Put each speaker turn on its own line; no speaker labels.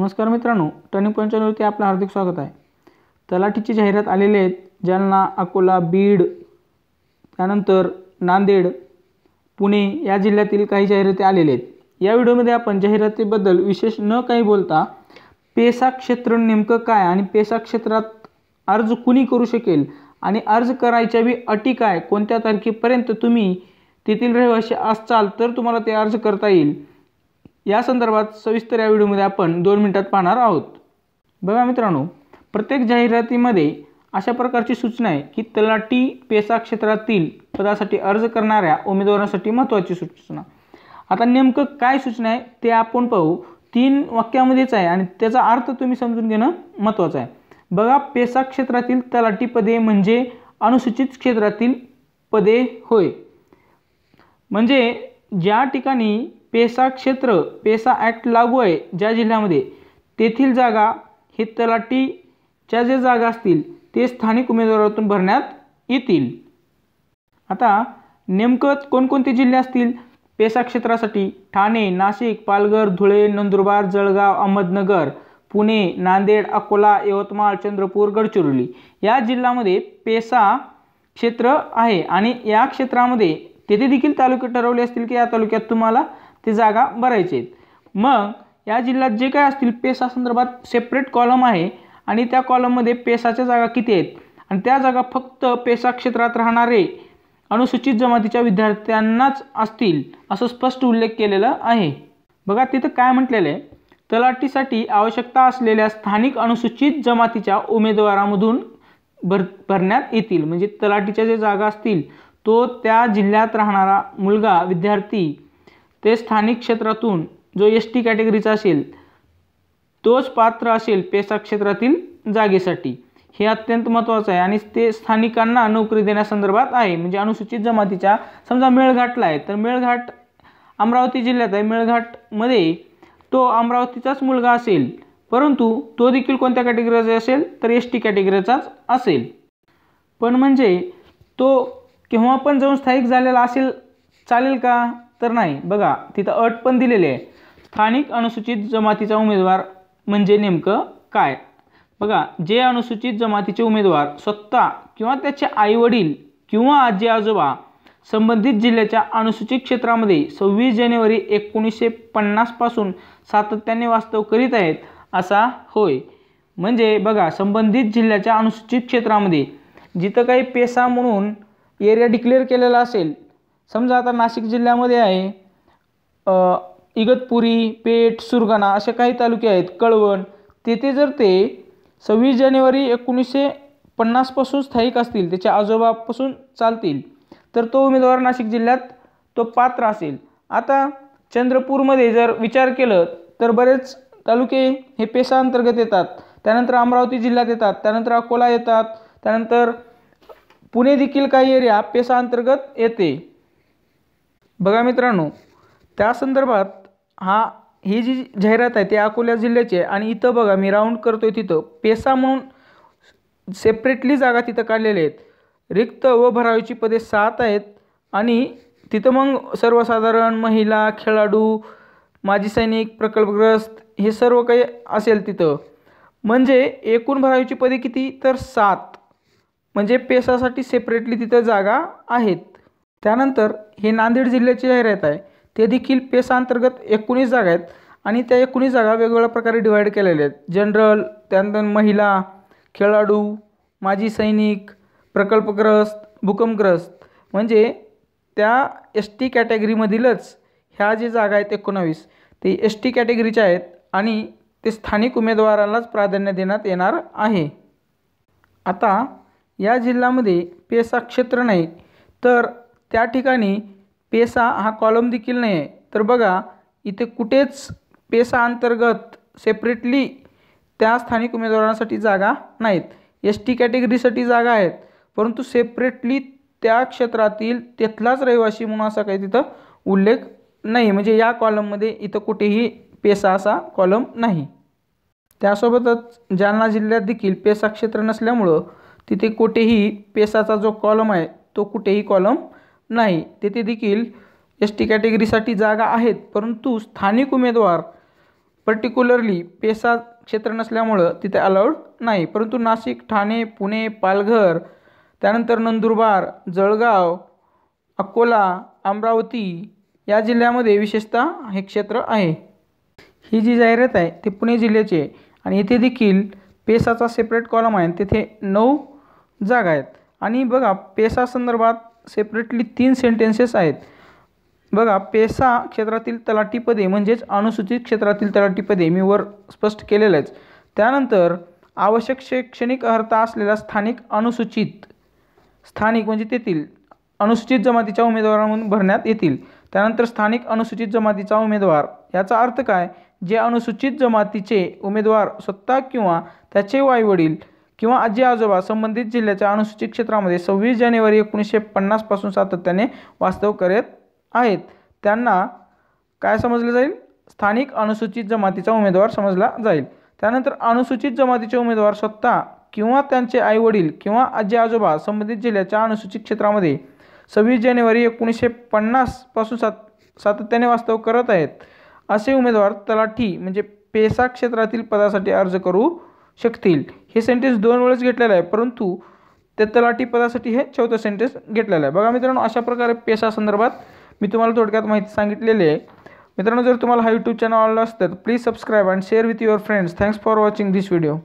नमस्कार मित्रांनो turning point आपलं हार्दिक स्वागत आहे तलाठीची जाहिरात आलेले आहेत जालना अकोला बीड त्यानंतर नांदेड पुणे या जिल्ह्यातील काही जाहिराती आलेल्या आहेत या व्हिडिओमध्ये आपण जाहिरातीबद्दल विशेष न काही बोलता पेसा क्षेत्र नेमकं काय आणि पेसा क्षेत्रात अर्ज कुणी करू शकेल आणि अर्ज करायच्या बी अटी काय कोणत्या तारखेपर्यंत तुम्ही तेथील रहिवासी असाल तर तुम्हाला ते अर्ज करता येईल या संदर्भात सविस्तर या व्हिडिओमध्ये आपण दोन मिनिटात पाहणार आहोत बघा मित्रांनो प्रत्येक जाहिरातीमध्ये अशा प्रकारची सूचना आहे की तलाटी पेसा क्षेत्रातील पदासाठी अर्ज करणाऱ्या उमेदवारांसाठी महत्त्वाची सूचना आता नेमकं काय सूचना आहे ते आपण पाहू तीन वाक्यामध्येच आहे आणि त्याचा अर्थ तुम्ही समजून घेणं महत्त्वाचं आहे बघा पेसा क्षेत्रातील तलाटी पदे म्हणजे अनुसूचित क्षेत्रातील पदे होय म्हणजे ज्या ठिकाणी पेसा क्षेत्र पेसा ॲक्ट लागू आहे ज्या जिल्ह्यामध्ये तेथील जागा हे तलाटीच्या ज्या जागा असतील ते स्थानिक उमेदवारातून भरण्यात येतील आता नेमकं कोणकोणते जिल्हे असतील पेसा क्षेत्रासाठी ठाणे नाशिक पालघर धुळे नंदुरबार जळगाव अहमदनगर पुणे नांदेड अकोला यवतमाळ चंद्रपूर गडचिरोली या जिल्ह्यामध्ये पेसा क्षेत्र आहे आणि या क्षेत्रामध्ये तेथे देखील तालुके ठरवले असतील की या तालुक्यात तुम्हाला ते जागा भरायचे आहेत मग या जिल्ह्यात जे काय असतील पेसा संदर्भात सेपरेट कॉलम आहे आणि त्या कॉलममध्ये पेसाच्या जागा किती आहेत आणि त्या जागा फक्त पेसा क्षेत्रात राहणारे अनुसूचित जमातीच्या विद्यार्थ्यांनाच असतील असं स्पष्ट उल्लेख केलेला आहे बघा तिथं काय म्हटलेलं आहे तलाठीसाठी आवश्यकता असलेल्या स्थानिक अनुसूचित जमातीच्या उमेदवारामधून भर भरण्यात येतील म्हणजे तलाठीच्या जे जागा असतील तो त्या जिल्ह्यात राहणारा मुलगा विद्यार्थी ते स्थानिक क्षेत्रातून जो एस टी कॅटेगरीचा असेल तोच पात्र असेल पेसा क्षेत्रातील जागेसाठी हे अत्यंत महत्त्वाचं आहे आणि ते स्थानिकांना नोकरी देण्यासंदर्भात आहे म्हणजे अनुसूचित जमातीच्या समजा मेळघाटला आहे तर मेळघाट अमरावती जिल्ह्यात आहे मेळघाटमध्ये तो अमरावतीचाच मुलगा असेल परंतु तो देखील कोणत्या कॅटेगरीचा असेल तर एस टी कॅटेगरीचाच असेल पण म्हणजे तो केव्हा पण जाऊन स्थायिक झालेला असेल चालेल का तर नाही बघा तिथं अट पण दिलेली आहे स्थानिक अनुसूचित जमातीचा उमेदवार म्हणजे नेमकं काय बघा जे अनुसूचित जमातीचे उमेदवार स्वतः किंवा त्याचे आईवडील किंवा आजी आजोबा संबंधित जिल्ह्याच्या अनुसूचित क्षेत्रामध्ये सव्वीस जानेवारी एकोणीसशे पन्नासपासून सातत्याने वास्तव करीत आहेत असा होय म्हणजे बघा संबंधित जिल्ह्याच्या अनुसूचित क्षेत्रामध्ये जिथं काही पेसा म्हणून एरिया डिक्लेअर केलेला असेल समजा आता नाशिक जिल्ह्यामध्ये आहे इगतपुरी पेठ सुरगाणा असे काही तालुके आहेत कळवण तेथे जर ते सव्वीस जानेवारी एकोणीसशे पन्नासपासून स्थायिक असतील त्याच्या आजोबापासून चालतील तर तो उमेदवार नाशिक जिल्ह्यात तो पात्र असेल आता चंद्रपूरमध्ये जर विचार केलं तर बरेच तालुके हे पेशाअंतर्गत येतात त्यानंतर अमरावती जिल्ह्यात येतात त्यानंतर अकोला येतात त्यानंतर पुणे देखील काही एरिया पेशाअंतर्गत येते बघा मित्रांनो त्या संदर्भात हा ही जी जाहिरात आहे ती अकोला जिल्ह्याची आहे आणि इथं बघा मी राऊंड करतो आहे तिथं पेसा म्हणून सेपरेटली जागा तिथं काढलेल्या आहेत रिक्त व भरावीची पदे सात आहेत आणि तिथं मग सर्वसाधारण महिला खेळाडू माजी सैनिक प्रकल्पग्रस्त हे सर्व काही असेल तिथं म्हणजे एकूण भरावीची पदे किती तर सात म्हणजे पेसासाठी सेपरेटली तिथं जागा आहेत त्यानंतर हे नांदेड जिल्ह्याची जाहिरात आहे ते देखील पेस अंतर्गत एकोणीस जागा आहेत आणि त्या एकोणीस जागा वेगवेगळ्या प्रकारे डिवाईड केलेल्या आहेत जनरल त्यानंतर महिला खेळाडू माजी सैनिक प्रकल्पग्रस्त भूकंपग्रस्त म्हणजे त्या एस टी कॅटेगरीमधीलच ह्या जे जागा आहेत एकोणावीस ते एस टी कॅटेगरीच्या आहेत आणि ते स्थानिक उमेदवारालाच प्राधान्य देण्यात येणार आहे आता या जिल्ह्यामध्ये पेसा क्षेत्र नाही तर त्या ठिकाणी पेसा हा कॉलम देखील नाही आहे तर बघा इथे कुठेच पेसा अंतर्गत सेपरेटली त्या स्थानिक उमेदवारांसाठी जागा नाहीत एस टी कॅटेगरीसाठी जागा आहेत परंतु सेपरेटली त्या क्षेत्रातील तिथलाच रहिवासी म्हणून असा काही तिथं उल्लेख नाही म्हणजे या कॉलममध्ये इथं कुठेही पेसा असा कॉलम नाही त्यासोबतच जालना जिल्ह्यात देखील पेसा क्षेत्र नसल्यामुळं तिथे कुठेही पेसाचा जो कॉलम आहे तो कुठेही कॉलम नाही तेथे देखील एस टी कॅटेगरीसाठी जागा आहेत परंतु स्थानिक उमेदवार पर्टिक्युलरली पेसा क्षेत्र नसल्यामुळं तिथे अलाउड नाही परंतु नाशिक ठाणे पुणे पालघर त्यानंतर नंदुरबार जळगाव अकोला अमरावती या जिल्ह्यामध्ये विशेषतः हे क्षेत्र आहे ही जी जाहिरात आहे ती पुणे जिल्ह्याची आहे आणि येथे देखील पेसाचा सेपरेट कॉलम आहे तेथे नऊ जागा आहेत आणि बघा पेसा संदर्भात सेपरेटली तीन सेंटेन्सेस आहेत बघा पेसा क्षेत्रातील तलाठी पदे म्हणजेच अनुसूचित क्षेत्रातील तलाठी पदे मी वर स्पष्ट केलेलं आहेच त्यानंतर आवश्यक शैक्षणिक अर्हता असलेल्या स्थानिक अनुसूचित स्थानिक म्हणजे तेथील अनुसूचित जमातीच्या उमेदवारांमधून भरण्यात येतील त्यानंतर स्थानिक अनुसूचित जमातीचा उमेदवार याचा अर्थ काय जे अनुसूचित जमातीचे उमेदवार स्वतः किंवा त्याचे वाईवडील किंवा आजी आजोबा संबंधित जिल्ह्याच्या अनुसूचित क्षेत्रामध्ये सव्वीस जानेवारी एकोणीसशे पन्नासपासून सातत्याने वास्तव करत आहेत त्यांना काय समजलं जाईल स्थानिक अनुसूचित जमातीचा उमेदवार समजला जाईल त्यानंतर अनुसूचित जमातीचे उमेदवार स्वतः किंवा त्यांचे आईवडील किंवा आजी आजोबा संबंधित जिल्ह्याच्या अनुसूचित क्षेत्रामध्ये सव्वीस जानेवारी एकोणीसशे पन्नासपासून सात सातत्याने वास्तव करत आहेत असे उमेदवार तलाठी म्हणजे पेसा क्षेत्रातील पदासाठी अर्ज करू शकतील हे सेंटेन्स दोन वेळेस घेतलेलं आहे परंतु त्या तलाठीपदासाठी हे चौथं सेंटेन्स घेतलेलं आहे बघा मित्रांनो अशा प्रकारे पेशासंदर्भात मी तुम्हाला थोडक्यात माहिती सांगितलेली आहे मित्रांनो जर तुम्हाला हा यूट्यूब चॅनल आवडला असतं तर please subscribe and share with your friends thanks for watching this video